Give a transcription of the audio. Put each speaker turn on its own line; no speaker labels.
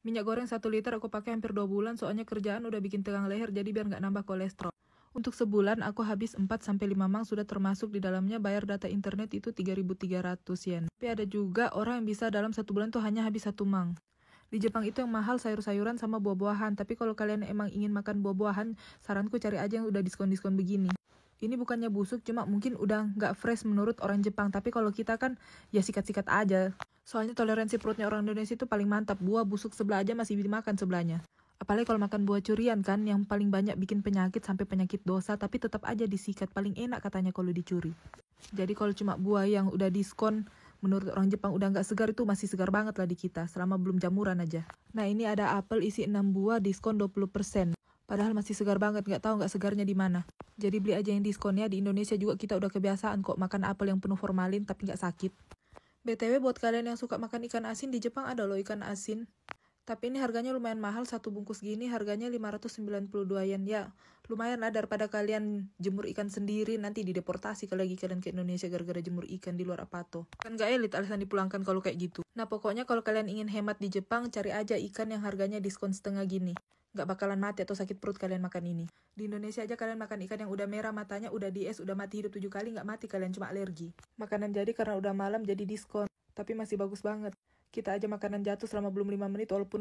Minyak goreng 1 liter aku pakai hampir 2 bulan soalnya kerjaan udah bikin tegang leher jadi biar nggak nambah kolesterol. Untuk sebulan aku habis 4-5 mang sudah termasuk di dalamnya bayar data internet itu 3.300 yen. Tapi ada juga orang yang bisa dalam 1 bulan tuh hanya habis satu mang. Di Jepang itu yang mahal sayur-sayuran sama buah-buahan, tapi kalau kalian emang ingin makan buah-buahan, saranku cari aja yang udah diskon-diskon begini ini bukannya busuk cuma mungkin udah nggak fresh menurut orang Jepang tapi kalau kita kan ya sikat-sikat aja soalnya toleransi perutnya orang Indonesia itu paling mantap buah busuk sebelah aja masih dimakan sebelahnya apalagi kalau makan buah curian kan yang paling banyak bikin penyakit sampai penyakit dosa tapi tetap aja disikat paling enak katanya kalau dicuri jadi kalau cuma buah yang udah diskon Menurut orang Jepang udah nggak segar itu masih segar banget lah di kita, selama belum jamuran aja. Nah ini ada apel isi 6 buah diskon 20%. Padahal masih segar banget, nggak tahu nggak segarnya di mana. Jadi beli aja yang diskonnya, di Indonesia juga kita udah kebiasaan kok makan apel yang penuh formalin tapi nggak sakit. BTW buat kalian yang suka makan ikan asin, di Jepang ada loh ikan asin. Tapi ini harganya lumayan mahal, satu bungkus gini harganya 592 yen ya. Lumayan lah daripada kalian jemur ikan sendiri nanti dideportasi kalau lagi kalian ke Indonesia gara-gara jemur ikan di luar apato. Kan gak elit alasan dipulangkan kalau kayak gitu. Nah pokoknya kalau kalian ingin hemat di Jepang, cari aja ikan yang harganya diskon setengah gini. Gak bakalan mati atau sakit perut kalian makan ini. Di Indonesia aja kalian makan ikan yang udah merah matanya, udah di es, udah mati hidup tujuh kali, gak mati kalian cuma alergi. Makanan jadi karena udah malam jadi diskon, tapi masih bagus banget kita aja makanan jatuh selama belum 5 menit walaupun